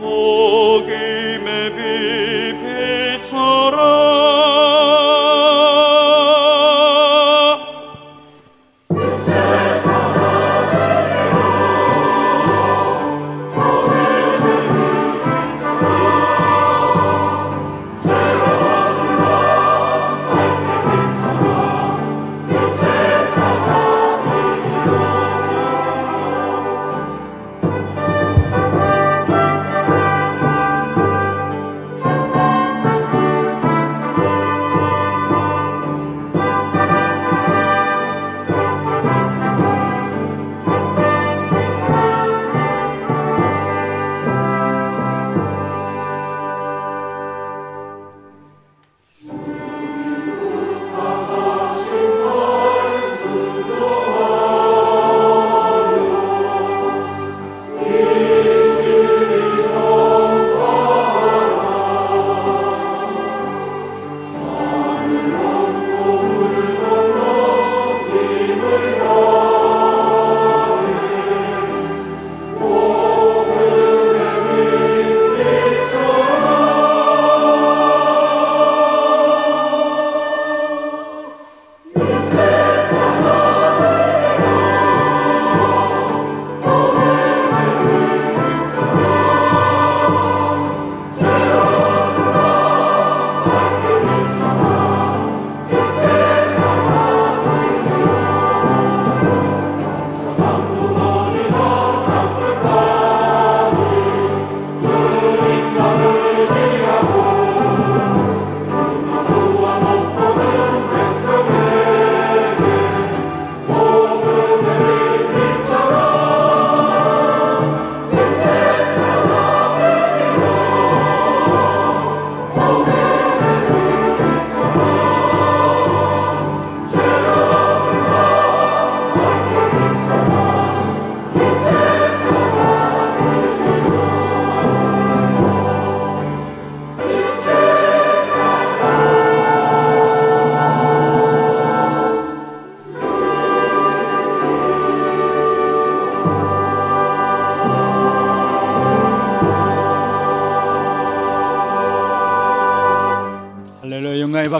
Give me peace.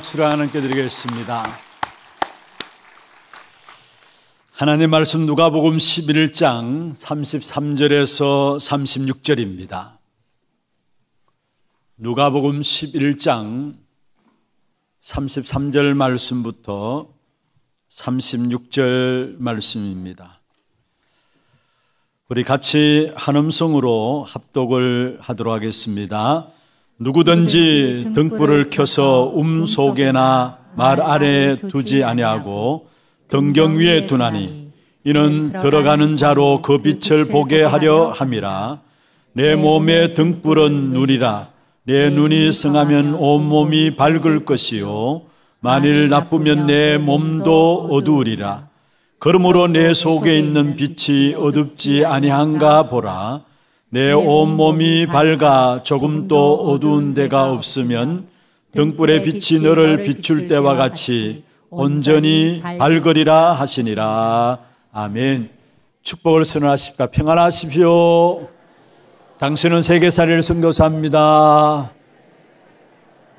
박수를 하나님께 드리겠습니다. 하나님 말씀 누가복음 11장 33절에서 36절입니다. 누가복음 11장 33절 말씀부터 36절 말씀입니다. 우리 같이 한음성으로 합독을 하도록 하겠습니다. 누구든지 등불을 켜서 음 속에나 말 아래에 두지 아니하고 등경 위에 두나니 이는 들어가는 자로 그, 그 빛을 보게 하려 함이라 내 몸의 등불은 눈이라 내 눈이 승하면 온 몸이 밝을 것이요 만일 나쁘면 내 몸도 어두우리라 그러므로 내 속에 있는 빛이 어둡지 아니한가 보라 내 온몸이 밝아 조금도 어두운 데가 없으면 등불의 빛이 너를 비출 때와 같이 온전히 발걸이라 하시니라. 아멘. 축복을 선언하십니까 평안하십시오. 당신은 세계사를 선교사입니다.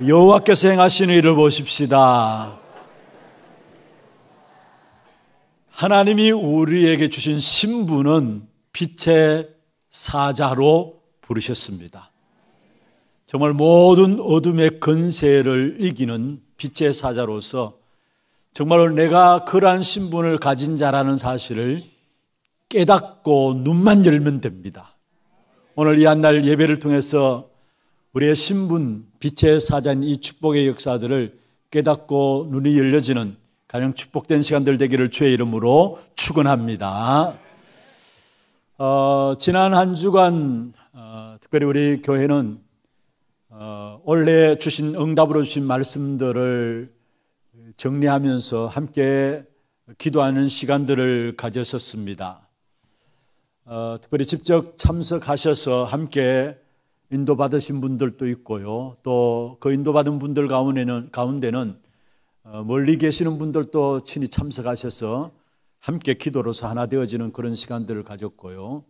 여호와께서 행하시는 일을 보십시다. 하나님이 우리에게 주신 신분은 빛의 사자로 부르셨습니다. 정말 모든 어둠의 근세를 이기는 빛의 사자로서 정말로 내가 그러한 신분을 가진 자라는 사실을 깨닫고 눈만 열면 됩니다. 오늘 이 한날 예배를 통해서 우리의 신분, 빛의 사자인 이 축복의 역사들을 깨닫고 눈이 열려지는 가장 축복된 시간들 되기를 주의 이름으로 축원합니다. 어, 지난 한 주간 어, 특별히 우리 교회는 어, 원래 주신 응답으로 주신 말씀들을 정리하면서 함께 기도하는 시간들을 가졌었습니다. 어, 특별히 직접 참석하셔서 함께 인도받으신 분들도 있고요. 또 그 인도받은 분들 가운데는, 가운데는 어, 멀리 계시는 분들도 친히 참석하셔서 함께 기도로서 하나 되어지는 그런 시간들을 가졌고요.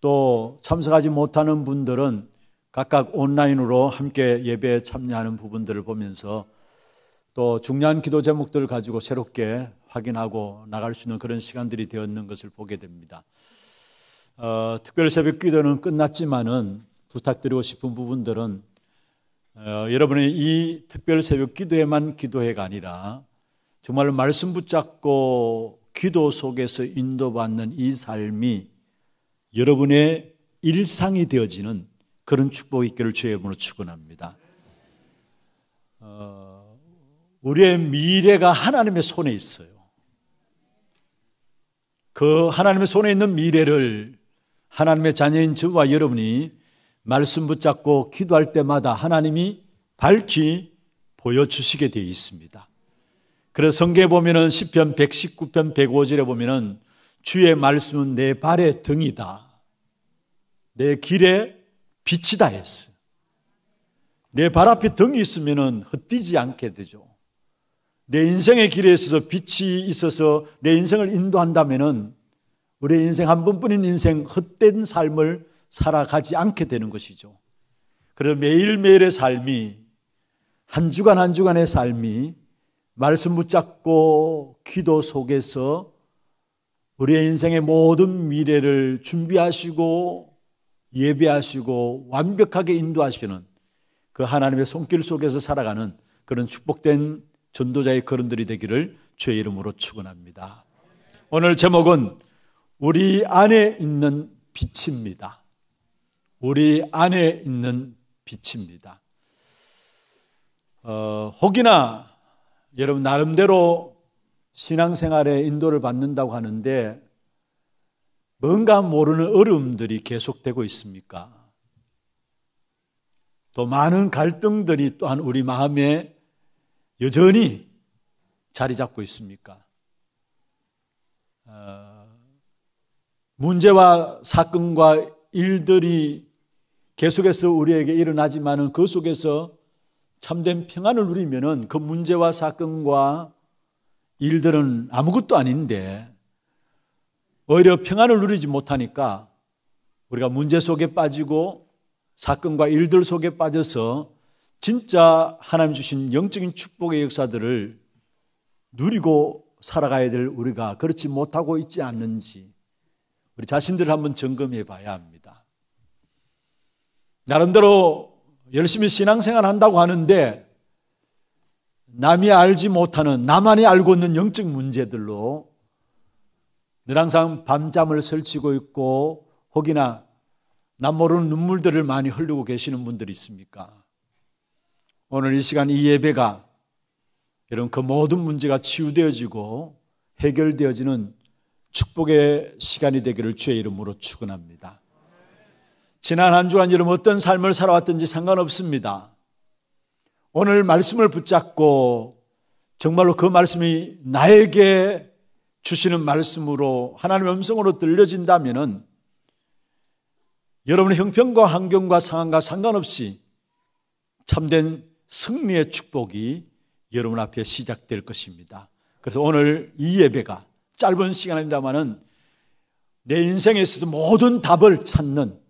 또 참석하지 못하는 분들은 각각 온라인으로 함께 예배에 참여하는 부분들을 보면서 또 중요한 기도 제목들을 가지고 새롭게 확인하고 나갈 수 있는 그런 시간들이 되었는 것을 보게 됩니다. 어, 특별 새벽 기도는 끝났지만은 부탁드리고 싶은 부분들은 어, 여러분의이 특별 새벽 기도에만 기도해가 아니라 정말 말씀 붙잡고 기도 속에서 인도받는 이 삶이 여러분의 일상이 되어지는 그런 축복이 있기를 주의 이름으로 축원합니다. 어, 우리의 미래가 하나님의 손에 있어요. 그 하나님의 손에 있는 미래를 하나님의 자녀인 저와 여러분이 말씀 붙잡고 기도할 때마다 하나님이 밝히 보여주시게 되어 있습니다. 그래서 성경에 보면은 10편 119편 105절에 보면은 주의 말씀은 내 발의 등이다. 내 길에 빛이다 했어. 내 발 앞에 등이 있으면은 헛되지 않게 되죠. 내 인생의 길에 있어서 빛이 있어서 내 인생을 인도한다면은 우리 인생 한 번뿐인 인생 헛된 삶을 살아가지 않게 되는 것이죠. 그래서 매일매일의 삶이 한 주간 한 주간의 삶이 말씀 붙잡고 기도 속에서 우리의 인생의 모든 미래를 준비하시고 예배하시고 완벽하게 인도하시는 그 하나님의 손길 속에서 살아가는 그런 축복된 전도자의 걸음들이 되기를 주의 이름으로 축원합니다. 오늘 제목은 우리 안에 있는 빛입니다. 우리 안에 있는 빛입니다. 어, 혹이나 여러분 나름대로 신앙생활의 인도를 받는다고 하는데 뭔가 모르는 어려움들이 계속되고 있습니까? 또 많은 갈등들이 또한 우리 마음에 여전히 자리 잡고 있습니까? 어, 문제와 사건과 일들이 계속해서 우리에게 일어나지만은 그 속에서 참된 평안을 누리면은 그 문제와 사건과 일들은 아무것도 아닌데 오히려 평안을 누리지 못하니까 우리가 문제 속에 빠지고 사건과 일들 속에 빠져서 진짜 하나님 주신 영적인 축복의 역사들을 누리고 살아가야 될 우리가 그렇지 못하고 있지 않는지 우리 자신들을 한번 점검해 봐야 합니다. 나름대로 열심히 신앙생활 한다고 하는데 남이 알지 못하는 나만이 알고 있는 영적 문제들로 늘 항상 밤잠을 설치고 있고 혹이나 남 모르는 눈물들을 많이 흘리고 계시는 분들이 있습니까? 오늘 이 시간 이 예배가 이런 그 모든 문제가 치유되어지고 해결되어지는 축복의 시간이 되기를 주의 이름으로 축원합니다. 지난 한 주간 여러분 어떤 삶을 살아왔든지 상관없습니다. 오늘 말씀을 붙잡고 정말로 그 말씀이 나에게 주시는 말씀으로 하나님의 음성으로 들려진다면은 여러분의 형편과 환경과 상황과 상관없이 참된 승리의 축복이 여러분 앞에 시작될 것입니다. 그래서 오늘 이 예배가 짧은 시간입니다만은 내 인생에 있어서 모든 답을 찾는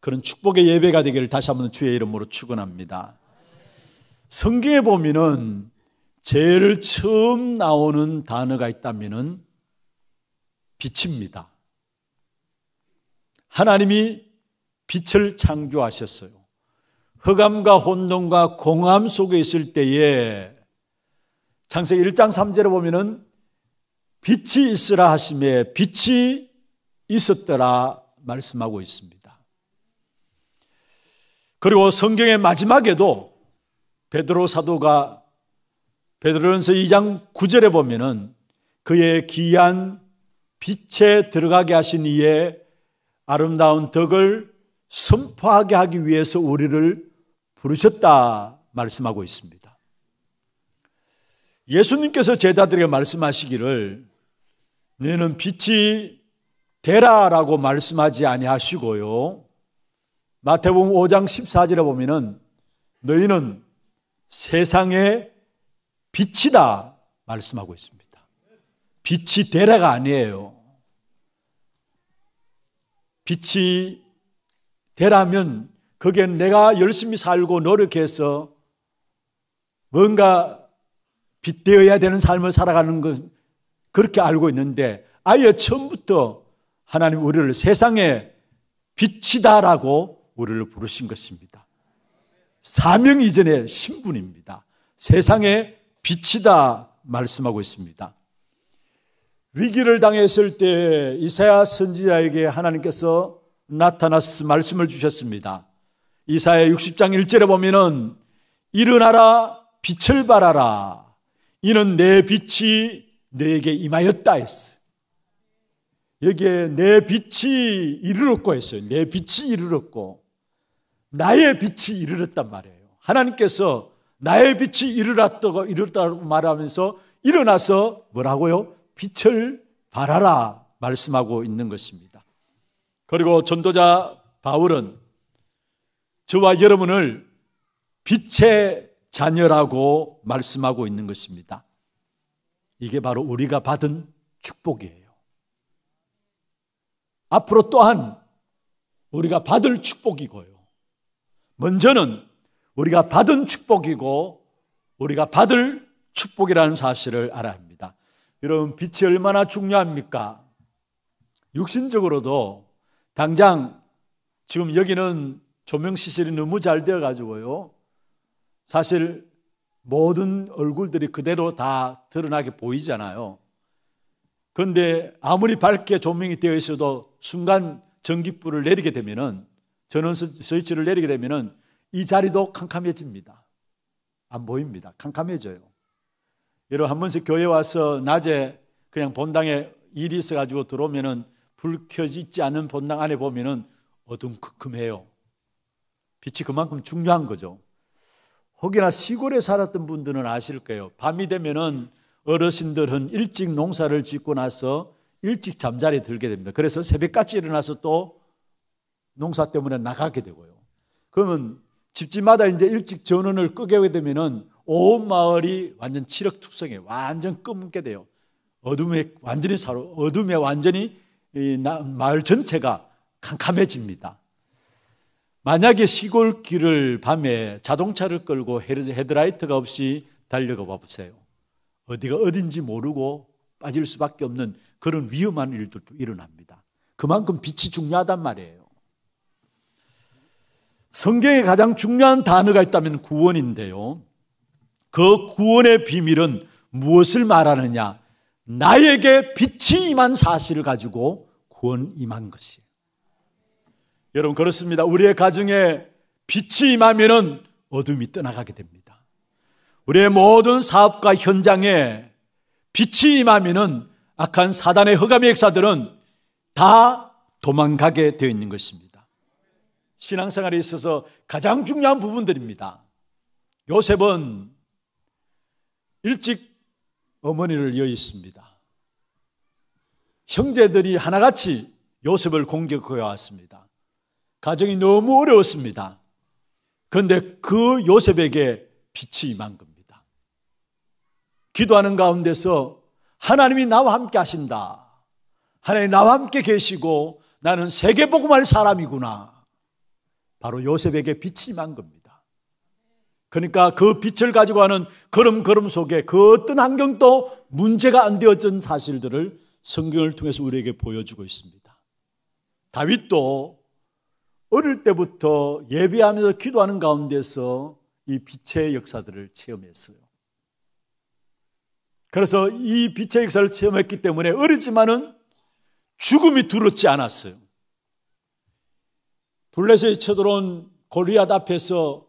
그런 축복의 예배가 되기를 다시 한번 주의 이름으로 축원합니다. 성경에 보면은 제일 처음 나오는 단어가 있다면은 빛입니다. 하나님이 빛을 창조하셨어요. 흑암과 혼돈과 공암 속에 있을 때에 창세기 1장 3절에 보면은 빛이 있으라 하심에 빛이 있었더라 말씀하고 있습니다. 그리고 성경의 마지막에도 베드로 사도가 베드로전서 2장 9절에 보면은 그의 귀한 빛에 들어가게 하신 이의 아름다운 덕을 선포하게 하기 위해서 우리를 부르셨다 말씀하고 있습니다. 예수님께서 제자들에게 말씀하시기를 너는 빛이 되라라고 말씀하지 아니하시고요. 마태복음 5장 14절에 보면은 너희는 세상의 빛이다 말씀하고 있습니다. 빛이 되라가 아니에요. 빛이 되라면 그게 내가 열심히 살고 노력해서 뭔가 빛되어야 되는 삶을 살아가는 것 그렇게 알고 있는데 아예 처음부터 하나님 우리를 세상의 빛이다라고 우리를 부르신 것입니다. 사명 이전의 신분입니다. 세상의 빛이다 말씀하고 있습니다. 위기를 당했을 때 이사야 선지자에게 하나님께서 나타나서 말씀을 주셨습니다. 이사야 60장 1절에 보면은 일어나라 빛을 발하라 이는 내 빛이 내게 임하였다 했어. 여기에 내 빛이 이르렀고 했어요. 내 빛이 이르렀고 나의 빛이 이르렀단 말이에요. 하나님께서 나의 빛이 이르렀다고 이르렀다고 말하면서 일어나서 뭐라고요? 빛을 바라라 말씀하고 있는 것입니다. 그리고 전도자 바울은 저와 여러분을 빛의 자녀라고 말씀하고 있는 것입니다. 이게 바로 우리가 받은 축복이에요. 앞으로 또한 우리가 받을 축복이고요. 먼저는 우리가 받은 축복이고 우리가 받을 축복이라는 사실을 알아야 합니다. 여러분, 빛이 얼마나 중요합니까? 육신적으로도 당장 지금 여기는 조명시설이 너무 잘 되어가지고요. 사실 모든 얼굴들이 그대로 다 드러나게 보이잖아요. 그런데 아무리 밝게 조명이 되어 있어도 순간 전기불을 내리게 되면은 저는 스위치를 내리게 되면은 이 자리도 캄캄해집니다. 안 보입니다. 캄캄해져요. 여러분 한 번씩 교회 와서 낮에 그냥 본당에 일이 있어가지고 들어오면은 불 켜지지 않은 본당 안에 보면은 어둠컴컴해요. 빛이 그만큼 중요한 거죠. 혹여나 시골에 살았던 분들은 아실 거예요. 밤이 되면은 어르신들은 일찍 농사를 짓고 나서 일찍 잠자리에 들게 됩니다. 그래서 새벽까지 일어나서 또 농사 때문에 나가게 되고요. 그러면 집집마다 이제 일찍 전원을 끄게 되면온 마을이 완전 치력특성에 완전 끄게 돼요. 어둠에 완전히 사로 어둠에 완전히 이 마을 전체가 캄캄해집니다. 만약에 시골 길을 밤에 자동차를 끌고 헤드라이트가 없이 달려가 보세요. 어디가 어딘지 모르고 빠질 수밖에 없는 그런 위험한 일들도 일어납니다. 그만큼 빛이 중요하단 말이에요. 성경에 가장 중요한 단어가 있다면 구원인데요. 그 구원의 비밀은 무엇을 말하느냐? 나에게 빛이 임한 사실을 가지고 구원 임한 것이에요. 여러분 그렇습니다. 우리의 가정에 빛이 임하면 어둠이 떠나가게 됩니다. 우리의 모든 사업과 현장에 빛이 임하면 악한 사단의 허감의 역사들은 다 도망가게 되어 있는 것입니다. 신앙생활에 있어서 가장 중요한 부분들입니다. 요셉은 일찍 어머니를 여있습니다. 형제들이 하나같이 요셉을 공격해 왔습니다. 가정이 너무 어려웠습니다. 그런데 그 요셉에게 빛이 임한 겁니다. 기도하는 가운데서 하나님이 나와 함께 하신다. 하나님 나와 함께 계시고 나는 세계복음할 사람이구나. 바로 요셉에게 빛이 난 겁니다. 그러니까 그 빛을 가지고 하는 걸음걸음 속에 그 어떤 환경도 문제가 안 되었던 사실들을 성경을 통해서 우리에게 보여주고 있습니다. 다윗도 어릴 때부터 예배하면서 기도하는 가운데서 이 빛의 역사들을 체험했어요. 그래서 이 빛의 역사를 체험했기 때문에 어리지만은 죽음이 두렵지 않았어요. 블레셋이 쳐들어온 골리앗 앞에서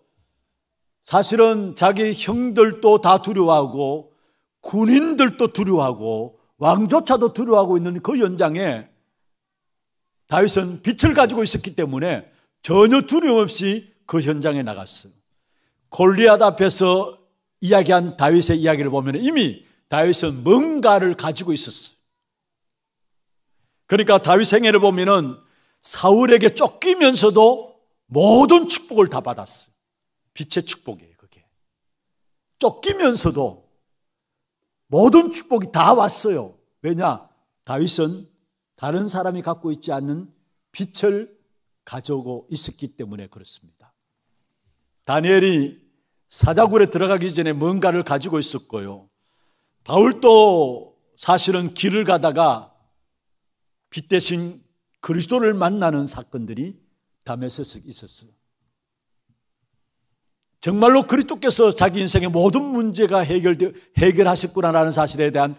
사실은 자기 형들도 다 두려워하고 군인들도 두려워하고 왕조차도 두려워하고 있는 그 연장에 다윗은 빛을 가지고 있었기 때문에 전혀 두려움 없이 그 현장에 나갔어요. 골리앗 앞에서 이야기한 다윗의 이야기를 보면 이미 다윗은 뭔가를 가지고 있었어요. 그러니까 다윗 생애를 보면은 사울에게 쫓기면서도 모든 축복을 다 받았어요. 빛의 축복이에요, 그게. 쫓기면서도 모든 축복이 다 왔어요. 왜냐? 다윗은 다른 사람이 갖고 있지 않는 빛을 가져오고 있었기 때문에 그렇습니다. 다니엘이 사자굴에 들어가기 전에 뭔가를 가지고 있었고요. 바울도 사실은 길을 가다가 빛 대신 그리스도를 만나는 사건들이 담에서스 있었어요. 정말로 그리스도께서 자기 인생의 모든 문제가 해결되 해결하셨구나라는 사실에 대한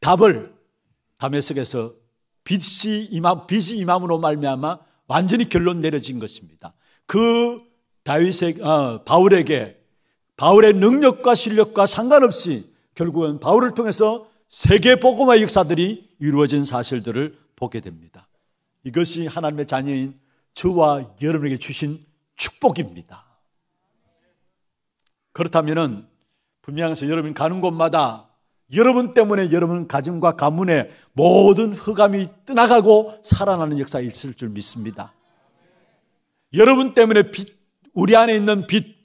답을 담에석에서 빛이 임함 빛이 임함으로 말미암아 완전히 결론 내려진 것입니다. 그 다윗의 아, 바울에게 바울의 능력과 실력과 상관없이 결국은 바울을 통해서 세계 복음화 역사들이 이루어진 사실들을 보게 됩니다. 이것이 하나님의 자녀인 저와 여러분에게 주신 축복입니다. 그렇다면은 분명해서 여러분 가는 곳마다 여러분 때문에 여러분 가정과 가문에 모든 흑암이 떠나가고 살아나는 역사 있을 줄 믿습니다. 여러분 때문에 빛, 우리 안에 있는 빛,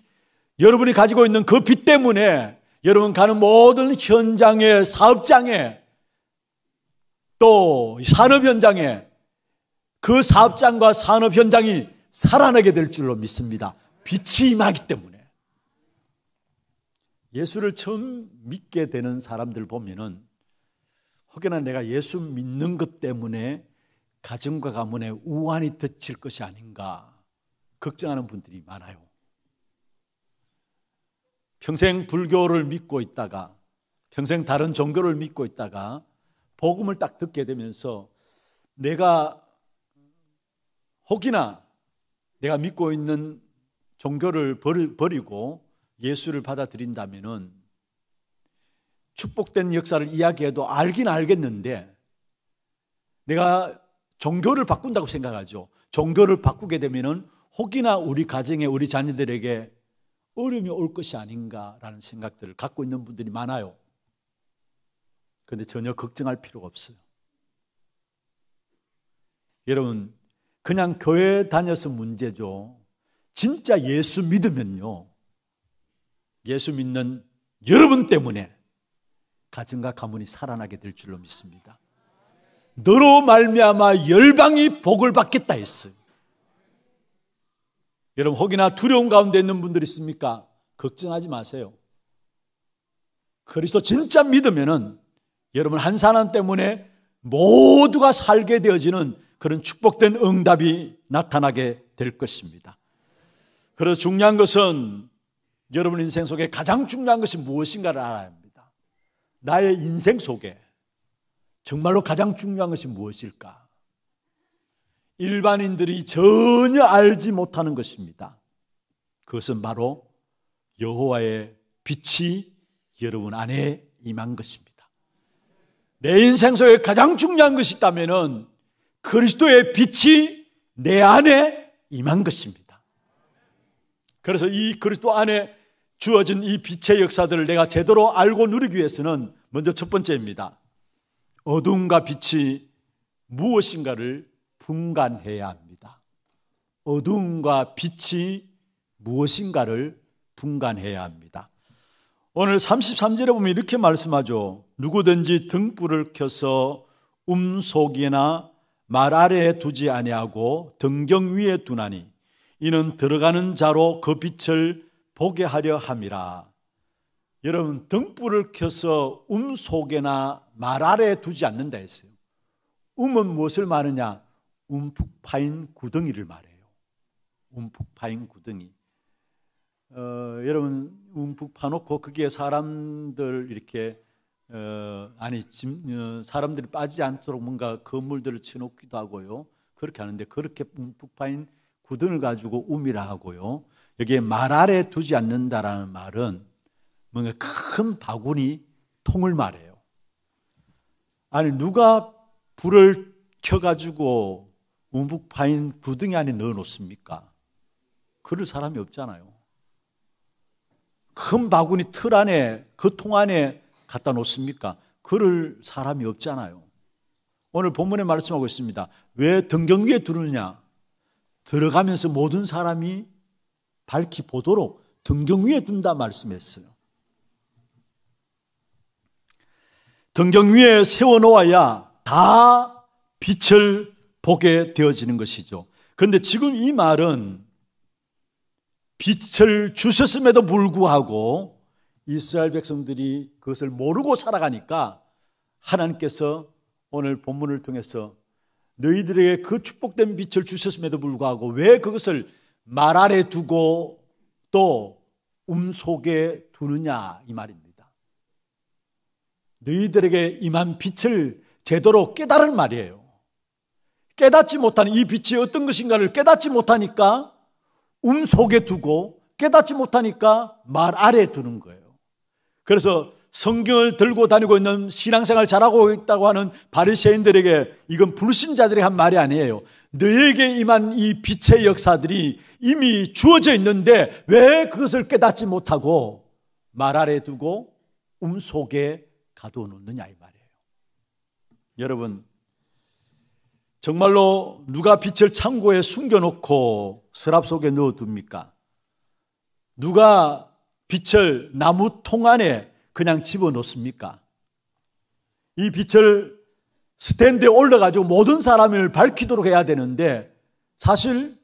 여러분이 가지고 있는 그 빛 때문에 여러분 가는 모든 현장에, 사업장에, 또 산업 현장에 그 사업장과 산업 현장이 살아나게 될 줄로 믿습니다. 빛이 임하기 때문에. 예수를 처음 믿게 되는 사람들 보면은 혹여나 내가 예수 믿는 것 때문에 가정과 가문에 우환이 덮칠 것이 아닌가 걱정하는 분들이 많아요. 평생 불교를 믿고 있다가 평생 다른 종교를 믿고 있다가 복음을 딱 듣게 되면서 내가 혹이나 내가 믿고 있는 종교를 버리고 예수를 받아들인다면 축복된 역사를 이야기해도 알긴 알겠는데 내가 종교를 바꾼다고 생각하죠. 종교를 바꾸게 되면 혹이나 우리 가정에 우리 자녀들에게 어려움이 올 것이 아닌가라는 생각들을 갖고 있는 분들이 많아요. 그런데 전혀 걱정할 필요가 없어요. 여러분 그냥 교회 다녀서 문제죠. 진짜 예수 믿으면요. 예수 믿는 여러분 때문에 가정과 가문이 살아나게 될 줄로 믿습니다. 너로 말미암아 열방이 복을 받겠다 했어요. 여러분 혹이나 두려움 가운데 있는 분들 있습니까? 걱정하지 마세요. 그리스도 진짜 믿으면은 여러분 한 사람 때문에 모두가 살게 되어지는 그런 축복된 응답이 나타나게 될 것입니다. 그래서 중요한 것은 여러분 인생 속에 가장 중요한 것이 무엇인가를 알아야 합니다. 나의 인생 속에 정말로 가장 중요한 것이 무엇일까? 일반인들이 전혀 알지 못하는 것입니다. 그것은 바로 여호와의 빛이 여러분 안에 임한 것입니다. 내 인생 속에 가장 중요한 것이 있다면 그리스도의 빛이 내 안에 임한 것입니다. 그래서 이 그리스도 안에 주어진 이 빛의 역사들을 내가 제대로 알고 누리기 위해서는 먼저 첫 번째입니다. 어둠과 빛이 무엇인가를 분간해야 합니다. 어둠과 빛이 무엇인가를 분간해야 합니다. 오늘 33절에 보면 이렇게 말씀하죠. 누구든지 등불을 켜서 음속이나 말 아래에 두지 아니하고 등경 위에 두나니 이는 들어가는 자로 그 빛을 보게 하려 함이라. 여러분 등불을 켜서 음 속에나 말 아래에 두지 않는다 했어요. 음은 무엇을 말하냐? 움푹 파인 구덩이를 말해요. 움푹 파인 구덩이. 어, 여러분 움푹 파놓고 거기에 사람들 이렇게 어, 아니 짐, 어, 사람들이 빠지지 않도록 뭔가 건물들을 치놓기도 하고요. 그렇게 하는데 그렇게 푹 파인 구든을 가지고 우미라 하고요. 여기에 말 아래 두지 않는다라는 말은 뭔가 큰 바구니 통을 말해요. 아니 누가 불을 켜가지고 움푹 파인 구덩이 안에 넣어놓습니까? 그럴 사람이 없잖아요. 큰 바구니 틀 안에 그 통 안에 갖다 놓습니까? 그럴 사람이 없잖아요. 오늘 본문에 말씀하고 있습니다. 왜 등경 위에 두느냐? 들어가면서 모든 사람이 밝히 보도록 등경 위에 둔다 말씀했어요. 등경 위에 세워놓아야 다 빛을 보게 되어지는 것이죠. 그런데 지금 이 말은 빛을 주셨음에도 불구하고 이스라엘 백성들이 그것을 모르고 살아가니까 하나님께서 오늘 본문을 통해서 너희들에게 그 축복된 빛을 주셨음에도 불구하고 왜 그것을 말 아래 두고 또 음속에 두느냐 이 말입니다. 너희들에게 임한 빛을 제대로 깨달은 말이에요. 깨닫지 못하는 이 빛이 어떤 것인가를 깨닫지 못하니까 음속에 두고 깨닫지 못하니까 말 아래 두는 거예요. 그래서 성경을 들고 다니고 있는 신앙생활 잘하고 있다고 하는 바리새인들에게 이건 불신자들이 한 말이 아니에요. 너에게 임한 이 빛의 역사들이 이미 주어져 있는데 왜 그것을 깨닫지 못하고 말 아래 두고 음속에 가둬놓느냐 이 말이에요. 여러분 정말로 누가 빛을 창고에 숨겨놓고 서랍 속에 넣어둡니까? 누가 빛을 나무 통 안에 그냥 집어넣습니까? 이 빛을 스탠드에 올려가지고 모든 사람을 밝히도록 해야 되는데 사실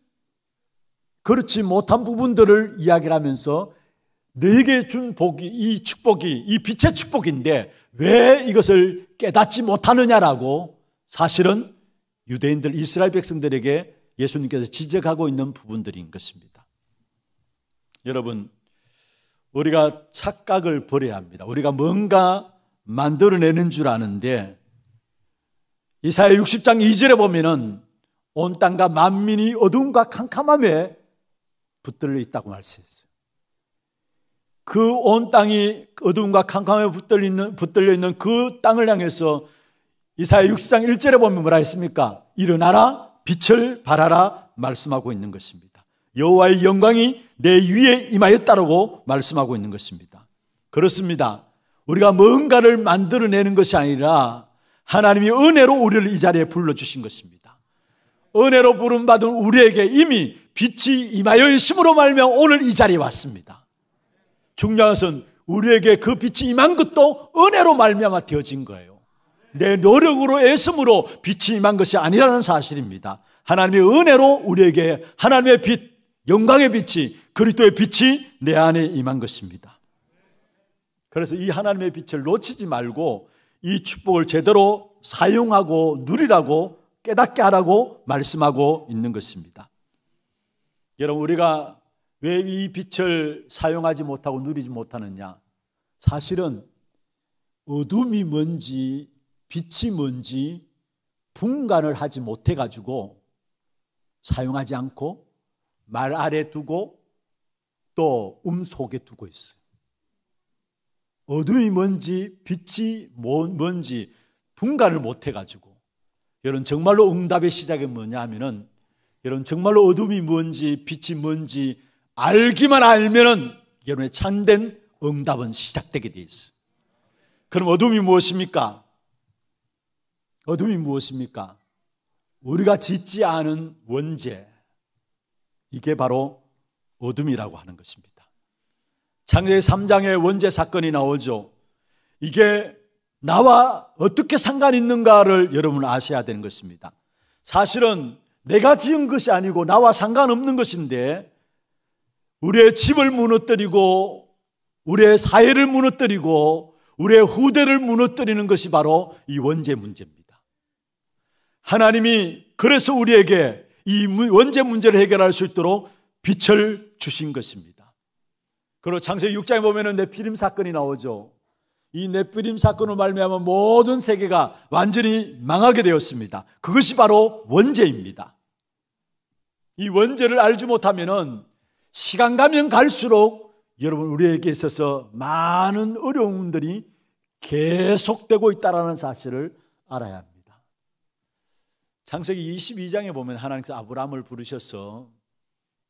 그렇지 못한 부분들을 이야기를 하면서 너에게 준 복이 이 축복이 이 빛의 축복인데 왜 이것을 깨닫지 못하느냐라고 사실은 유대인들 이스라엘 백성들에게 예수님께서 지적하고 있는 부분들인 것입니다. 여러분 우리가 착각을 버려야 합니다. 우리가 뭔가 만들어내는 줄 아는데 이사야 60장 2절에 보면은 온 땅과 만민이 어둠과 캄캄함에 붙들려 있다고 말씀했어요. 그 온 땅이 어둠과 캄캄함에 붙들려 있는, 붙들려 있는 그 땅을 향해서 이사야 60장 1절에 보면 뭐라 했습니까? 일어나라, 빛을 발하라 말씀하고 있는 것입니다. 여호와의 영광이 내 위에 임하였다라고 말씀하고 있는 것입니다. 그렇습니다. 우리가 뭔가를 만들어내는 것이 아니라 하나님이 은혜로 우리를 이 자리에 불러주신 것입니다. 은혜로 부름받은 우리에게 이미 빛이 임하여 있음으로 말며 오늘 이 자리에 왔습니다. 중요한 것은 우리에게 그 빛이 임한 것도 은혜로 말미암아 되어진 거예요. 내 노력으로 애씀으로 빛이 임한 것이 아니라는 사실입니다. 하나님의 은혜로 우리에게 하나님의 빛, 영광의 빛이 그리스도의 빛이 내 안에 임한 것입니다. 그래서 이 하나님의 빛을 놓치지 말고 이 축복을 제대로 사용하고 누리라고 깨닫게 하라고 말씀하고 있는 것입니다. 여러분 우리가 왜 이 빛을 사용하지 못하고 누리지 못하느냐? 사실은 어둠이 뭔지 빛이 뭔지 분간을 하지 못해 가지고 사용하지 않고 말 아래 두고 또 음속에 두고 있어요. 어둠이 뭔지 빛이 뭐, 뭔지 분간을 못해 가지고 여러분 정말로 응답의 시작이 뭐냐 하면은 여러분 정말로 어둠이 뭔지 빛이 뭔지 알기만 알면은 여러분의 참된 응답은 시작되게 돼 있어. 그럼 어둠이 무엇입니까? 어둠이 무엇입니까? 우리가 짓지 않은 원죄, 이게 바로 어둠이라고 하는 것입니다. 창세기 3장의 원죄 사건이 나오죠. 이게 나와 어떻게 상관 있는가를 여러분 아셔야 되는 것입니다. 사실은 내가 지은 것이 아니고 나와 상관없는 것인데 우리의 집을 무너뜨리고 우리의 사회를 무너뜨리고 우리의 후대를 무너뜨리는 것이 바로 이 원죄 문제입니다. 하나님이 그래서 우리에게 이 원죄 문제를 해결할 수 있도록 빛을 주신 것입니다. 그리고 창세기 6장에 보면은 네피림 사건이 나오죠. 이 네피림 사건을 말미암아 모든 세계가 완전히 망하게 되었습니다. 그것이 바로 원죄입니다. 이 원죄를 알지 못하면은 시간 가면 갈수록 여러분 우리에게 있어서 많은 어려움들이 계속되고 있다라는 사실을 알아야 합니다. 창세기 22장에 보면 하나님께서 아브라함을 부르셔서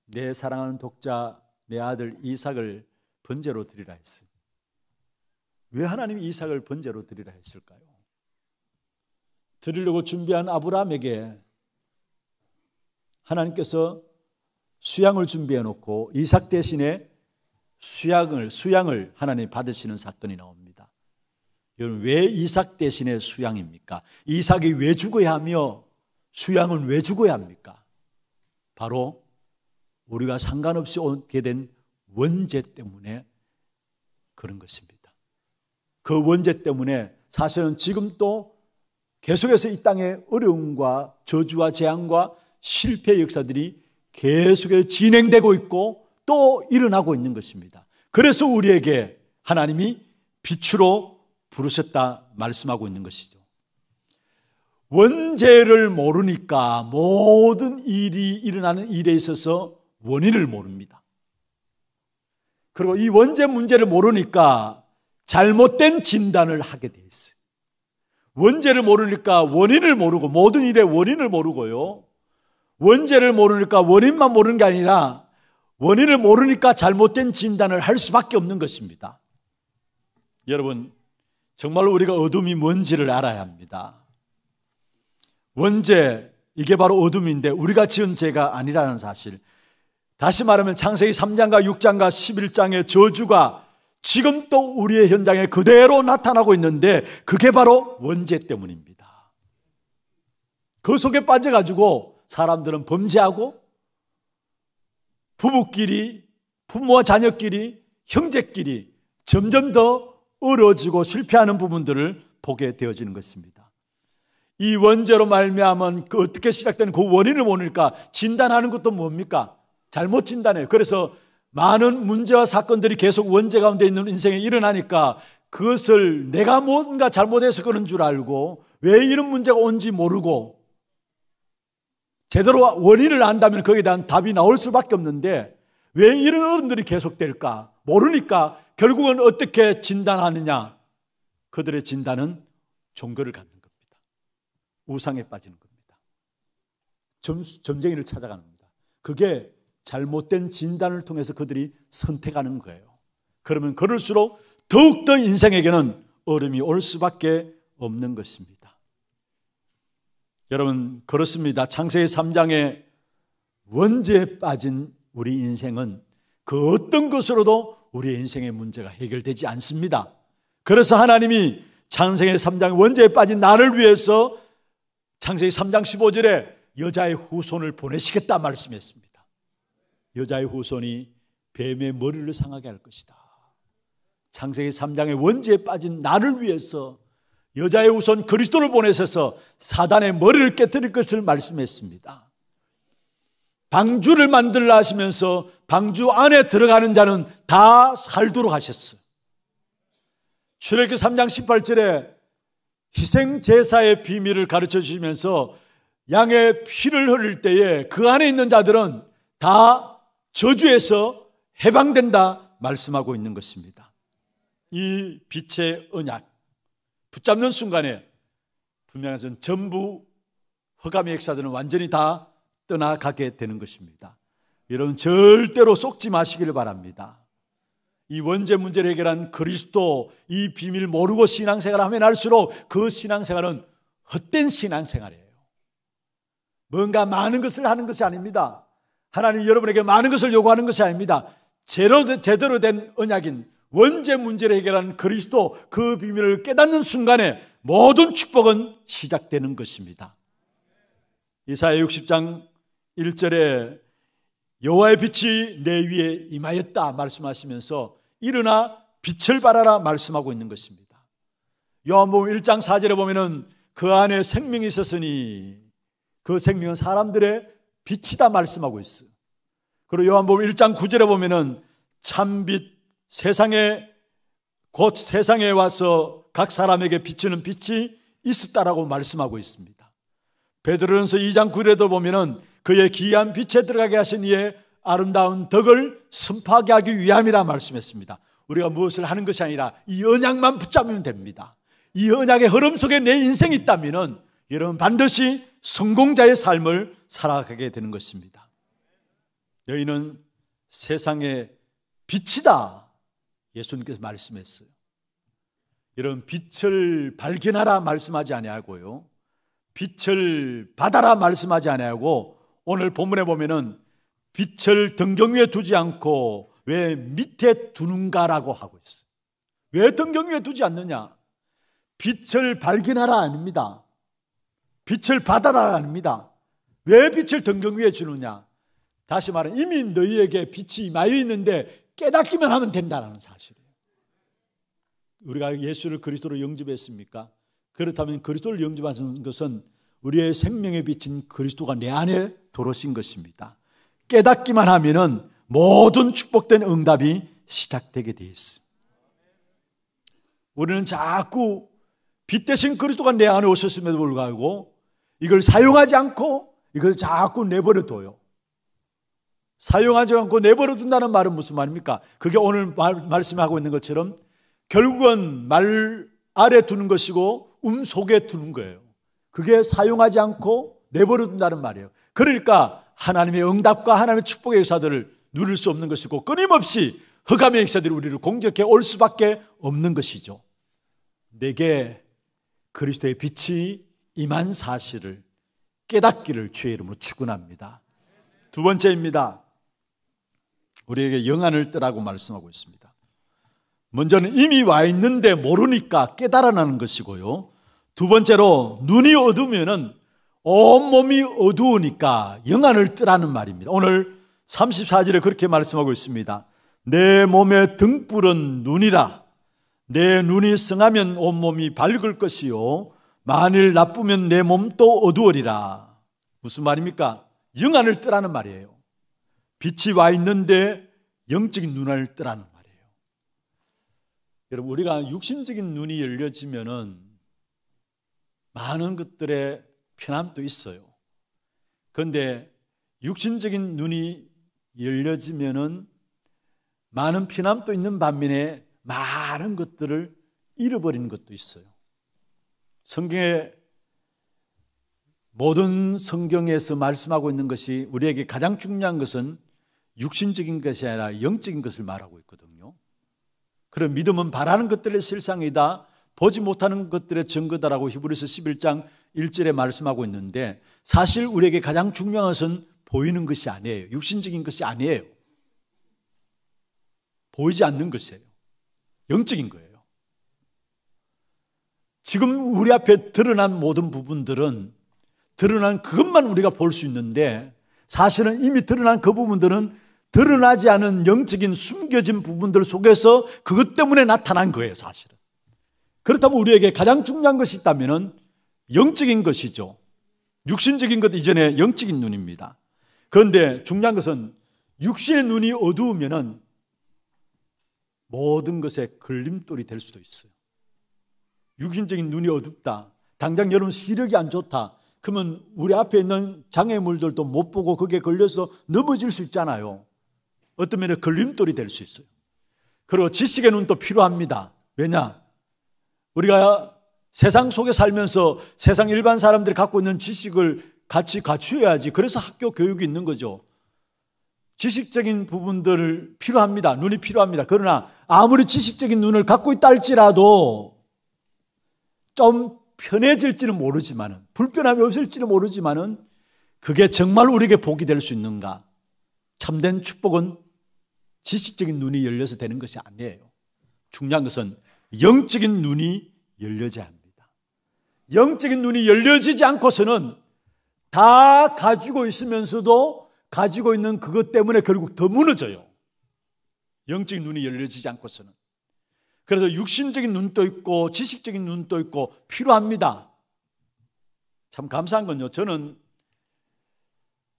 내 사랑하는 독자 내 아들 이삭을 번제로 드리라 했어요. 왜 하나님이 이삭을 번제로 드리라 했을까요? 드리려고 준비한 아브라함에게 하나님께서 수양을 준비해 놓고 이삭 대신에 수양을 수양을 하나님 받으시는 사건이 나옵니다. 여러분 왜 이삭 대신에 수양입니까? 이삭이 왜 죽어야 하며 수양은 왜 죽어야 합니까? 바로 우리가 상관없이 오게 된 원죄 때문에 그런 것입니다. 그 원죄 때문에 사실은 지금도 계속해서 이 땅의 어려움과 저주와 재앙과 실패 역사들이 계속해서 진행되고 있고 또 일어나고 있는 것입니다. 그래서 우리에게 하나님이 빛으로 부르셨다 말씀하고 있는 것이죠. 원죄를 모르니까 모든 일이 일어나는 일에 있어서 원인을 모릅니다. 그리고 이 원죄 문제를 모르니까 잘못된 진단을 하게 돼 있어요. 원죄를 모르니까 원인을 모르고 모든 일의 원인을 모르고요. 원죄를 모르니까 원인만 모르는 게 아니라 원인을 모르니까 잘못된 진단을 할 수밖에 없는 것입니다. 여러분, 정말로 우리가 어둠이 뭔지를 알아야 합니다. 원죄, 이게 바로 어둠인데 우리가 지은 죄가 아니라는 사실. 다시 말하면 창세기 3장과 6장과 11장의 저주가 지금 또 우리의 현장에 그대로 나타나고 있는데 그게 바로 원죄 때문입니다. 그 속에 빠져가지고 사람들은 범죄하고 부부끼리, 부모와 자녀끼리, 형제끼리 점점 더 어려워지고 실패하는 부분들을 보게 되어지는 것입니다. 이 원죄로 말미암은 그 어떻게 시작된 그 원인을 모니까 진단하는 것도 뭡니까? 잘못 진단해요. 그래서 많은 문제와 사건들이 계속 원죄 가운데 있는 인생에 일어나니까 그것을 내가 뭔가 잘못해서 그런 줄 알고 왜 이런 문제가 온지 모르고 제대로 원인을 안다면 거기에 대한 답이 나올 수밖에 없는데 왜 이런 어른들이 계속될까? 모르니까 결국은 어떻게 진단하느냐? 그들의 진단은 종교를 갖는 우상에 빠지는 겁니다. 점, 점쟁이를 찾아가는 겁니다. 그게 잘못된 진단을 통해서 그들이 선택하는 거예요. 그러면 그럴수록 더욱더 인생에게는 어려움이 올 수밖에 없는 것입니다. 여러분, 그렇습니다. 창세의 3장에 원죄에 빠진 우리 인생은 그 어떤 것으로도 우리의 인생의 문제가 해결되지 않습니다. 그래서 하나님이 창세의 3장 원죄에 빠진 나를 위해서 창세기 3장 15절에 여자의 후손을 보내시겠다 말씀했습니다. 여자의 후손이 뱀의 머리를 상하게 할 것이다. 창세기 3장의 원죄에 빠진 나를 위해서 여자의 후손 그리스도를 보내셔서 사단의 머리를 깨뜨릴 것을 말씀했습니다. 방주를 만들라 하시면서 방주 안에 들어가는 자는 다 살도록 하셨어 출애굽기 3장 18절에 희생 제사의 비밀을 가르쳐 주시면서 양의 피를 흐릴 때에 그 안에 있는 자들은 다 저주에서 해방된다 말씀하고 있는 것입니다. 이 빛의 언약 붙잡는 순간에 분명해 전부 허감의 역사들은 완전히 다 떠나가게 되는 것입니다. 여러분 절대로 속지 마시기를 바랍니다. 이 원죄 문제를 해결한 그리스도 이 비밀 모르고 신앙생활을 하면 할수록 그 신앙생활은 헛된 신앙생활이에요. 뭔가 많은 것을 하는 것이 아닙니다. 하나님 여러분에게 많은 것을 요구하는 것이 아닙니다. 제로, 제대로 된 언약인 원죄 문제를 해결한 그리스도 그 비밀을 깨닫는 순간에 모든 축복은 시작되는 것입니다. 이사야 60장 1절에 여호와의 빛이 내 위에 임하였다 말씀하시면서 일어나 빛을 발하라 말씀하고 있는 것입니다. 요한복음 1장 4절에 보면은 그 안에 생명이 있었으니 그 생명은 사람들의 빛이다 말씀하고 있어 그리고 요한복음 1장 9절에 보면은 참 빛 세상에 곧 세상에 와서 각 사람에게 비치는 빛이 있었다라고 말씀하고 있습니다. 베드로전서 2장 9절에도 보면은 그의 귀한 빛에 들어가게 하신 이의 아름다운 덕을 선파하게 하기 위함이라 말씀했습니다. 우리가 무엇을 하는 것이 아니라 이 언약만 붙잡으면 됩니다. 이 언약의 흐름 속에 내 인생이 있다면 여러분 반드시 성공자의 삶을 살아가게 되는 것입니다. 너희는 세상의 빛이다. 예수님께서 말씀했어요. 이런 빛을 발견하라 말씀하지 아니하고요. 빛을 받아라 말씀하지 아니하고 오늘 본문에 보면은 빛을 등경 위에 두지 않고 왜 밑에 두는가라고 하고 있어요. 왜 등경 위에 두지 않느냐? 빛을 발견하라 아닙니다. 빛을 받아라 아닙니다. 왜 빛을 등경 위에 주느냐? 다시 말해 이미 너희에게 빛이 마여 있는데 깨닫기만 하면 된다라는 사실이에요. 우리가 예수를 그리스도로 영접했습니까? 그렇다면 그리스도를 영접하는 것은 우리의 생명의 빛인 그리스도가 내 안에 들어오신 것입니다. 깨닫기만 하면은 모든 축복된 응답이 시작되게 돼 있어. 우리는 자꾸 빛 대신 그리스도가 내 안에 오셨음에도 불구하고 이걸 사용하지 않고 이걸 자꾸 내버려둬요. 사용하지 않고 내버려둔다는 말은 무슨 말입니까? 그게 오늘 말씀하고 있는 것처럼 결국은 말 아래 두는 것이고 음 속에 두는 거예요. 그게 사용하지 않고 내버려 둔다는 말이에요. 그러니까 하나님의 응답과 하나님의 축복의 역사들을 누릴 수 없는 것이고 끊임없이 흑암의 역사들이 우리를 공격해 올 수밖에 없는 것이죠. 내게 그리스도의 빛이 임한 사실을 깨닫기를 주의 이름으로 축원합니다. 두 번째입니다. 우리에게 영안을 뜨라고 말씀하고 있습니다. 먼저는 이미 와 있는데 모르니까 깨달아나는 것이고요. 두 번째로 눈이 어두우면은 온몸이 어두우니까 영안을 뜨라는 말입니다. 오늘 34절에 그렇게 말씀하고 있습니다. 내 몸의 등불은 눈이라 내 눈이 성하면 온몸이 밝을 것이요 만일 나쁘면 내 몸도 어두우리라. 무슨 말입니까? 영안을 뜨라는 말이에요. 빛이 와 있는데 영적인 눈을 뜨라는 말이에요. 여러분 우리가 육신적인 눈이 열려지면은 많은 것들의 편함도 있어요. 그런데 육신적인 눈이 열려지면은 많은 피함도 있는 반면에 많은 것들을 잃어버리는 것도 있어요. 성경의 모든 성경에서 말씀하고 있는 것이 우리에게 가장 중요한 것은 육신적인 것이 아니라 영적인 것을 말하고 있거든요. 그런 믿음은 바라는 것들의 실상이다. 보지 못하는 것들의 증거다라고 히브리서 11장 1절에 말씀하고 있는데 사실 우리에게 가장 중요한 것은 보이는 것이 아니에요. 육신적인 것이 아니에요. 보이지 않는 것이에요. 영적인 거예요. 지금 우리 앞에 드러난 모든 부분들은 드러난 그것만 우리가 볼 수 있는데 사실은 이미 드러난 그 부분들은 드러나지 않은 영적인 숨겨진 부분들 속에서 그것 때문에 나타난 거예요, 사실은. 그렇다면 우리에게 가장 중요한 것이 있다면 영적인 것이죠. 육신적인 것 이전에 영적인 눈입니다. 그런데 중요한 것은 육신의 눈이 어두우면 모든 것에 걸림돌이 될 수도 있어요. 육신적인 눈이 어둡다. 당장 여러분 시력이 안 좋다. 그러면 우리 앞에 있는 장애물들도 못 보고 거기에 걸려서 넘어질 수 있잖아요. 어떤 면에 걸림돌이 될 수 있어요. 그리고 지식의 눈도 필요합니다. 왜냐? 우리가 세상 속에 살면서 세상 일반 사람들이 갖고 있는 지식을 같이 갖추어야지. 그래서 학교 교육이 있는 거죠. 지식적인 부분들을 필요합니다. 눈이 필요합니다. 그러나 아무리 지식적인 눈을 갖고 있다 할지라도 좀 편해질지는 모르지만 불편함이 없을지는 모르지만 그게 정말 우리에게 복이 될 수 있는가? 참된 축복은 지식적인 눈이 열려서 되는 것이 아니에요. 중요한 것은 영적인 눈이 열려지 합니다. 영적인 눈이 열려지지 않고서는 다 가지고 있으면서도 가지고 있는 그것 때문에 결국 더 무너져요. 영적인 눈이 열려지지 않고서는. 그래서 육신적인 눈도 있고 지식적인 눈도 있고 필요합니다. 참 감사한 건요. 저는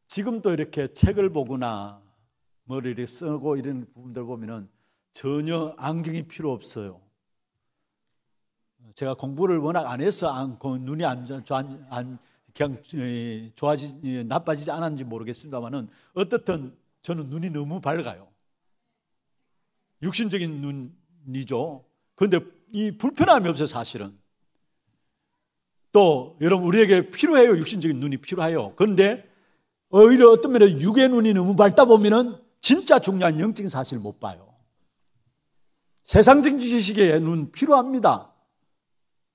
지금도 이렇게 책을 보거나 머리를 쓰고 이런 부분들 보면은 전혀 안경이 필요 없어요. 제가 공부를 워낙 안 해서 안, 그 눈이 안, 안, 안 그냥 좋아지 나빠지지 않았는지 모르겠습니다만은 어떻든 저는 눈이 너무 밝아요. 육신적인 눈이죠. 그런데 이 불편함이 없어요, 사실은. 또 여러분 우리에게 필요해요. 육신적인 눈이 필요해요. 그런데 오히려 어떤 면에 육의 눈이 너무 밝다 보면은 진짜 중요한 영적인 사실을 못 봐요. 세상적인 지식의 눈 필요합니다.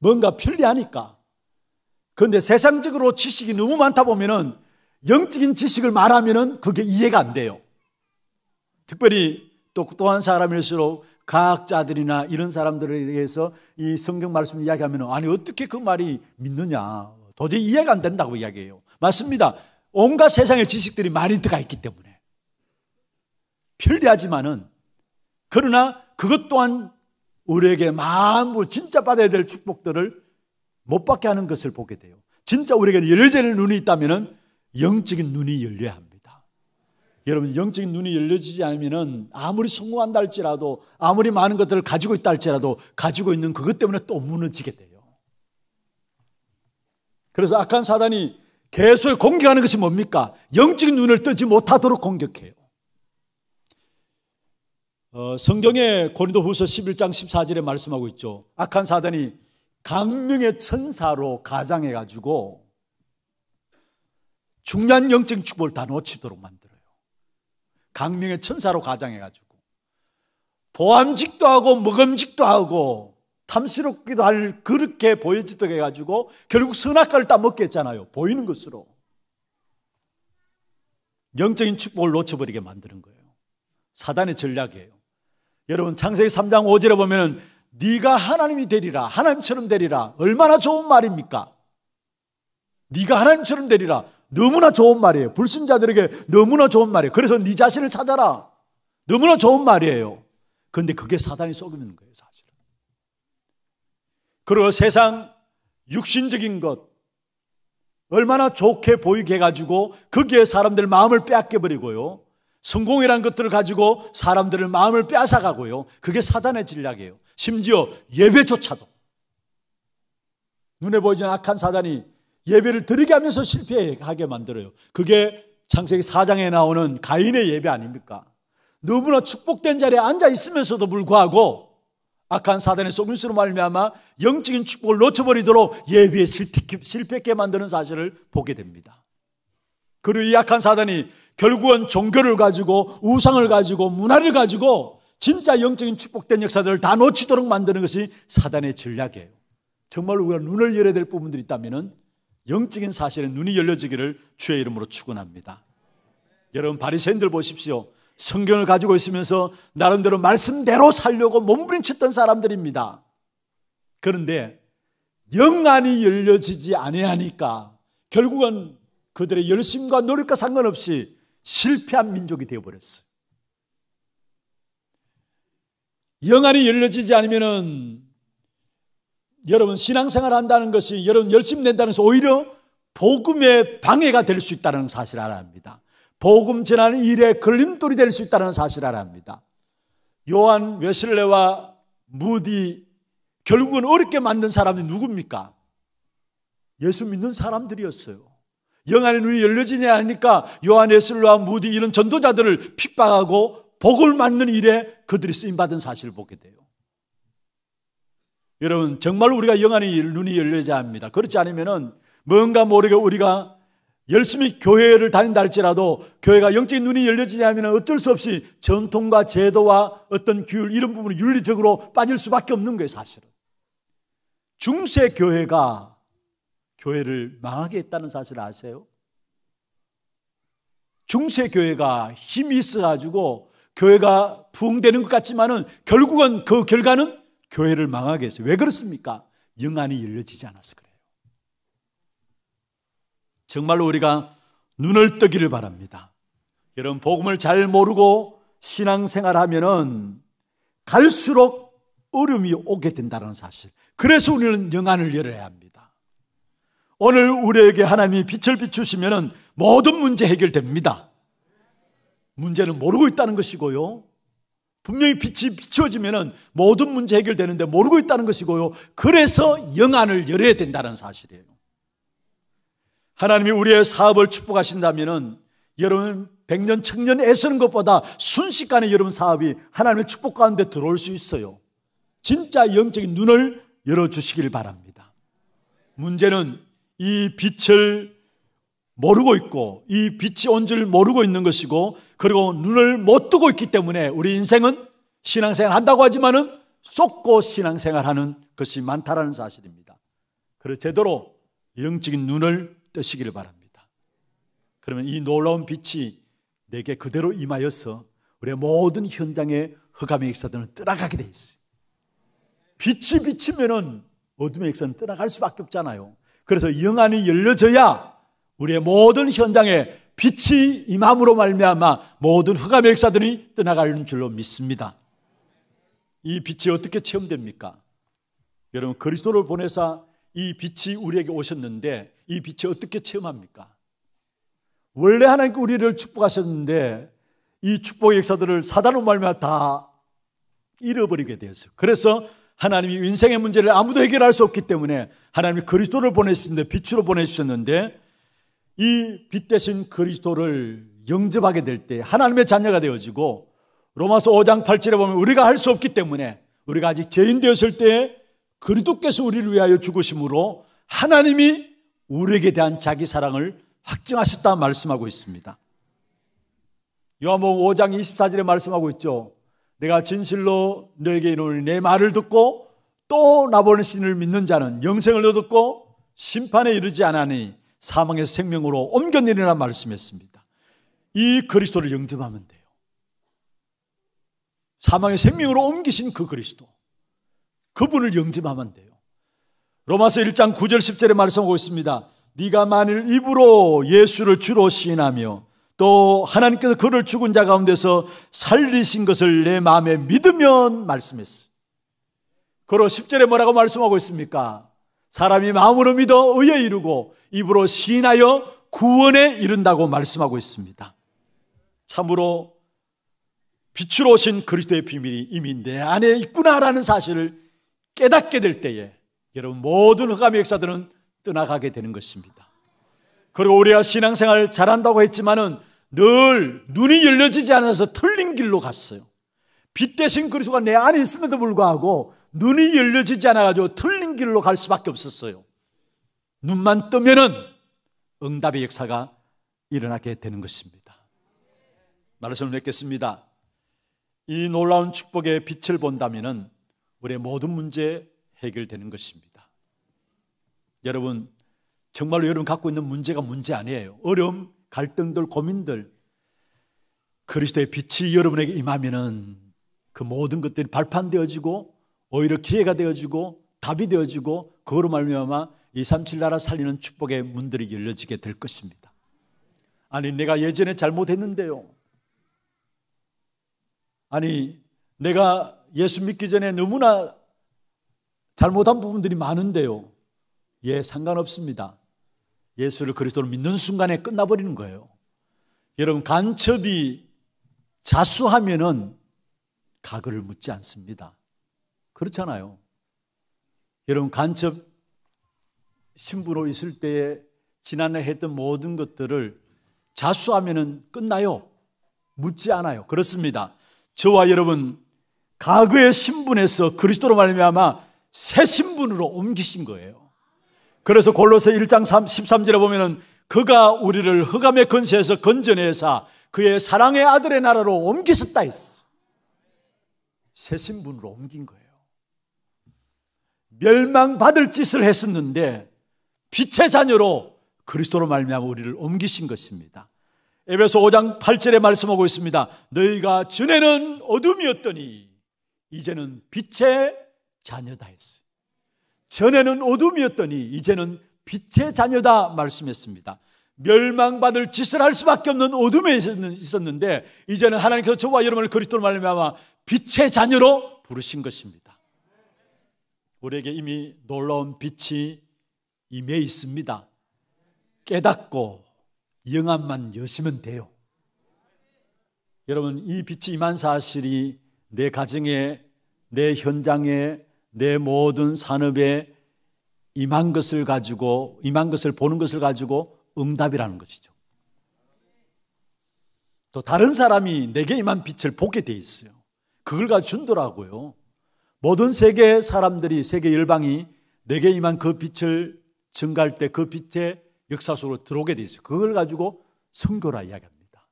뭔가 편리하니까. 그런데 세상적으로 지식이 너무 많다 보면은 영적인 지식을 말하면은 그게 이해가 안 돼요. 특별히 똑똑한 사람일수록 과학자들이나 이런 사람들에 의해서 이 성경 말씀 이야기하면 아니 어떻게 그 말이 믿느냐 도저히 이해가 안 된다고 이야기해요. 맞습니다. 온갖 세상의 지식들이 많이 들어가 있기 때문에 편리하지만은 그러나 그것 또한 우리에게 마음으로 진짜 받아야 될 축복들을 못 받게 하는 것을 보게 돼요. 진짜 우리에게 열려야 될 눈이 있다면 영적인 눈이 열려야 합니다. 여러분 영적인 눈이 열려지지 않으면 아무리 성공한다 할지라도 아무리 많은 것들을 가지고 있다 할지라도 가지고 있는 그것 때문에 또 무너지게 돼요. 그래서 악한 사단이 계속 공격하는 것이 뭡니까? 영적인 눈을 뜨지 못하도록 공격해요. 어, 성경에 고린도후서 11장 14절에 말씀하고 있죠. 악한 사단이 강명의 천사로 가장해 가지고 중요한 영적 축복을 다 놓치도록 만들어요. 강명의 천사로 가장해 가지고 보암직도 하고 먹음직도 하고 탐스럽기도 할 그렇게 보여지도록 해 가지고 결국 선악과를 따 먹게 했잖아요. 보이는 것으로. 영적인 축복을 놓쳐버리게 만드는 거예요. 사단의 전략이에요. 여러분 창세기 3장 5절에 보면은 네가 하나님이 되리라 하나님처럼 되리라 얼마나 좋은 말입니까? 네가 하나님처럼 되리라 너무나 좋은 말이에요. 불신자들에게 너무나 좋은 말이에요. 그래서 네 자신을 찾아라. 너무나 좋은 말이에요. 근데 그게 사단이 속이는 거예요, 사실은. 그리고 세상 육신적인 것 얼마나 좋게 보이게 해가지고 거기에 사람들 마음을 빼앗겨 버리고요. 성공이란 것들을 가지고 사람들의 마음을 빼앗아가고요. 그게 사단의 전략이에요. 심지어 예배조차도. 눈에 보이지 않는 악한 사단이 예배를 드리게 하면서 실패하게 만들어요. 그게 창세기 4장에 나오는 가인의 예배 아닙니까? 너무나 축복된 자리에 앉아 있으면서도 불구하고 악한 사단의 속임수로 말미암아 영적인 축복을 놓쳐버리도록 예배에 실패, 실패하게 만드는 사실을 보게 됩니다. 그리고 이 약한 사단이 결국은 종교를 가지고 우상을 가지고 문화를 가지고 진짜 영적인 축복된 역사들을 다 놓치도록 만드는 것이 사단의 전략이에요. 정말 우리가 눈을 열어야 될 부분들이 있다면 영적인 사실에 눈이 열려지기를 주의 이름으로 축원합니다. 여러분 바리새인들 보십시오. 성경을 가지고 있으면서 나름대로 말씀대로 살려고 몸부림쳤던 사람들입니다. 그런데 영안이 열려지지 아니하니까 결국은 그들의 열심과 노력과 상관없이 실패한 민족이 되어버렸어요. 영안이 열려지지 않으면은 여러분 신앙생활 한다는 것이 여러분 열심 낸다는 것이 오히려 복음의 방해가 될 수 있다는 사실 알아야 합니다. 복음 전하는 일에 걸림돌이 될 수 있다는 사실 알아야 합니다. 요한 웨슬레와 무디 결국은 어렵게 만든 사람이 누굽니까? 예수 믿는 사람들이었어요. 영안의 눈이 열려지냐 하니까 요한 에슬로와 무디 이런 전도자들을 핍박하고 복을 맞는 일에 그들이 쓰임받은 사실을 보게 돼요. 여러분, 정말 우리가 영안의 눈이 열려야 합니다. 그렇지 않으면은 뭔가 모르게 우리가 열심히 교회를 다닌다 할지라도 교회가 영적인 눈이 열려지냐 하면 어쩔 수 없이 전통과 제도와 어떤 규율 이런 부분을 윤리적으로 빠질 수밖에 없는 거예요, 사실은. 중세 교회가 교회를 망하게 했다는 사실 아세요? 중세 교회가 힘이 있어 가지고 교회가 부흥되는 것 같지만은 결국은 그 결과는 교회를 망하게 했어요. 왜 그렇습니까? 영안이 열려지지 않아서 그래요. 정말로 우리가 눈을 뜨기를 바랍니다. 여러분 복음을 잘 모르고 신앙생활 하면은 갈수록 어려움이 오게 된다는 사실. 그래서 우리는 영안을 열어야 합니다. 오늘 우리에게 하나님이 빛을 비추시면 모든 문제 해결됩니다. 문제는 모르고 있다는 것이고요. 분명히 빛이 비추지면 모든 문제 해결되는데 모르고 있다는 것이고요. 그래서 영안을 열어야 된다는 사실이에요. 하나님이 우리의 사업을 축복하신다면 여러분 백년 청년 애쓰는 것보다 순식간에 여러분 사업이 하나님의 축복 가운데 들어올 수 있어요. 진짜 영적인 눈을 열어주시길 바랍니다. 문제는 이 빛을 모르고 있고 이 빛이 온 줄 모르고 있는 것이고 그리고 눈을 못 뜨고 있기 때문에 우리 인생은 신앙생활 한다고 하지만은 쏟고 신앙생활 하는 것이 많다라는 사실입니다. 그래 제대로 영적인 눈을 뜨시기를 바랍니다. 그러면 이 놀라운 빛이 내게 그대로 임하여서 우리의 모든 현장의 흑암의 역사들은 떠나가게 돼 있어요. 빛이 비치면은 어둠의 역사는 떠나갈 수밖에 없잖아요. 그래서 영안이 열려져야 우리의 모든 현장에 빛이 임함으로 말미암아 모든 흑암의 역사들이 떠나가는 줄로 믿습니다. 이 빛이 어떻게 체험됩니까? 여러분 그리스도를 보내사 이 빛이 우리에게 오셨는데 이 빛이 어떻게 체험합니까? 원래 하나님께 우리를 축복하셨는데 이 축복의 역사들을 사단으로 말미암아 다 잃어버리게 되었어요. 그래서 하나님이 인생의 문제를 아무도 해결할 수 없기 때문에 하나님이 그리스도를 보내주셨는데 빛으로 보내주셨는데 이 빛 대신 그리스도를 영접하게 될 때 하나님의 자녀가 되어지고 로마서 5장 8절에 보면 우리가 할 수 없기 때문에 우리가 아직 죄인 되었을 때 그리스도께서 우리를 위하여 죽으심으로 하나님이 우리에게 대한 자기 사랑을 확증하셨다 말씀하고 있습니다. 요한복음 5장 24절에 말씀하고 있죠. 내가 진실로 너에게 이르노니 내 말을 듣고 또 나보는 신을 믿는 자는 영생을 얻었고 심판에 이르지 않으니 사망의 생명으로 옮겨내리라 말씀했습니다. 이 그리스도를 영접하면 돼요. 사망의 생명으로 옮기신 그 그리스도. 그분을 영접하면 돼요. 로마서 1장 9절 10절에 말씀하고 있습니다. 네가 만일 입으로 예수를 주로 시인하며 또 하나님께서 그를 죽은 자 가운데서 살리신 것을 내 마음에 믿으면 말씀했어. 그로 10절에 뭐라고 말씀하고 있습니까? 사람이 마음으로 믿어 의에 이루고 입으로 신하여 구원에 이른다고 말씀하고 있습니다. 참으로 빛으로 오신 그리스도의 비밀이 이미 내 안에 있구나라는 사실을 깨닫게 될 때에 여러분 모든 흑암의 역사들은 떠나가게 되는 것입니다. 그리고 우리가 신앙생활 잘한다고 했지만은 늘 눈이 열려지지 않아서 틀린 길로 갔어요. 빛 대신 그리스도가 내 안에 있음에도 불구하고 눈이 열려지지 않아가지고 틀린 길로 갈 수밖에 없었어요. 눈만 뜨면은 응답의 역사가 일어나게 되는 것입니다. 말씀을 맺겠습니다. 이 놀라운 축복의 빛을 본다면은 우리의 모든 문제 해결되는 것입니다. 여러분, 정말로 여러분 갖고 있는 문제가 문제 아니에요. 어려움 갈등들, 고민들, 그리스도의 빛이 여러분에게 임하면은 그 모든 것들이 발판되어지고 오히려 기회가 되어지고 답이 되어지고 그걸로 말미암아 이3 7 나라 살리는 축복의 문들이 열려지게 될 것입니다. 아니 내가 예전에 잘못했는데요. 아니 내가 예수 믿기 전에 너무나 잘못한 부분들이 많은데요. 예, 상관없습니다. 예수를 그리스도로 믿는 순간에 끝나버리는 거예요. 여러분 간첩이 자수하면은 가글을 묻지 않습니다. 그렇잖아요. 여러분 간첩 신부로 있을 때에 지난해 했던 모든 것들을 자수하면은 끝나요. 묻지 않아요. 그렇습니다. 저와 여러분 과거의 신분에서 그리스도로 말미암아 새 신분으로 옮기신 거예요. 그래서 골로새 1장 3, 13절에 보면은 그가 우리를 흑암의 근세에서 건져내사 그의 사랑의 아들의 나라로 옮기셨다 했어. 새 신분으로 옮긴 거예요. 멸망받을 짓을 했었는데 빛의 자녀로 그리스도로 말미암아 우리를 옮기신 것입니다. 에베소 5장 8절에 말씀하고 있습니다. 너희가 전에는 어둠이었더니 이제는 빛의 자녀다 했어요. 전에는 어둠이었더니 이제는 빛의 자녀다 말씀했습니다. 멸망받을 짓을 할 수밖에 없는 어둠에 있었는데 이제는 하나님께서 저와 여러분을 그리스도로 말미암아 빛의 자녀로 부르신 것입니다. 우리에게 이미 놀라운 빛이 임해 있습니다. 깨닫고 영암만 여시면 돼요. 여러분 이 빛이 임한 사실이 내 가정에 내 현장에 내 모든 산업에 임한 것을 가지고 임한 것을 보는 것을 가지고 응답이라는 것이죠. 또 다른 사람이 내게 임한 빛을 보게 돼 있어요. 그걸 가준더라고요. 모든 세계 사람들이 세계 열방이 내게 임한 그 빛을 증가할 때 그 빛의 역사 속으로 들어오게 돼 있어요. 그걸 가지고 성교라 이야기합니다.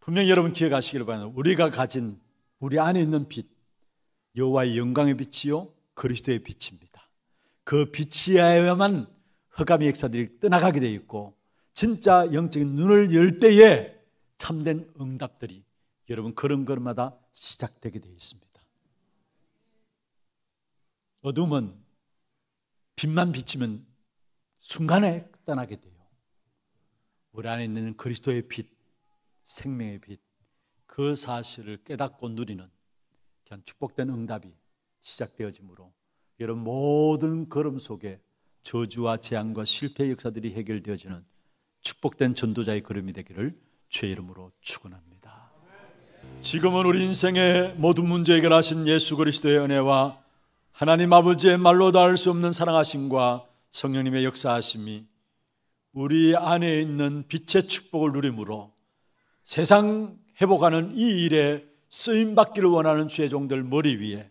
분명히 여러분 기억하시길 바랍니다. 우리가 가진 우리 안에 있는 빛, 여호와의 영광의 빛이요 그리스도의 빛입니다. 그 빛이야만 흑암의 역사들이 떠나가게 되어 있고 진짜 영적인 눈을 열 때에 참된 응답들이 여러분 그런 걸마다 시작되게 되어 있습니다. 어둠은 빛만 비치면 순간에 떠나게 돼요. 우리 안에 있는 그리스도의 빛, 생명의 빛, 그 사실을 깨닫고 누리는 전 축복된 응답이 시작되어지므로 여러분 모든 걸음 속에 저주와 재앙과 실패 의 역사들이 해결되어지는 축복된 전도자의 걸음이 되기를 죄 이름으로 축원합니다. 지금은 우리 인생의 모든 문제 해결하신 예수 그리스도의 은혜와 하나님 아버지의 말로 닿을 수 없는 사랑하심과 성령님의 역사하심이 우리 안에 있는 빛의 축복을 누림으로 세상 회복하는 이 일에 쓰임받기를 원하는 주의 종들 머리 위에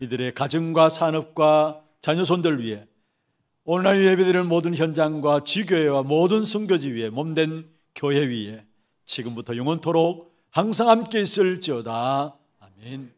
이들의 가정과 산업과 자녀손들 위에 온라인 예배들은 모든 현장과 지교회와 모든 선교지 위에 몸된 교회 위에 지금부터 영원토록 항상 함께 있을지어다. 아멘.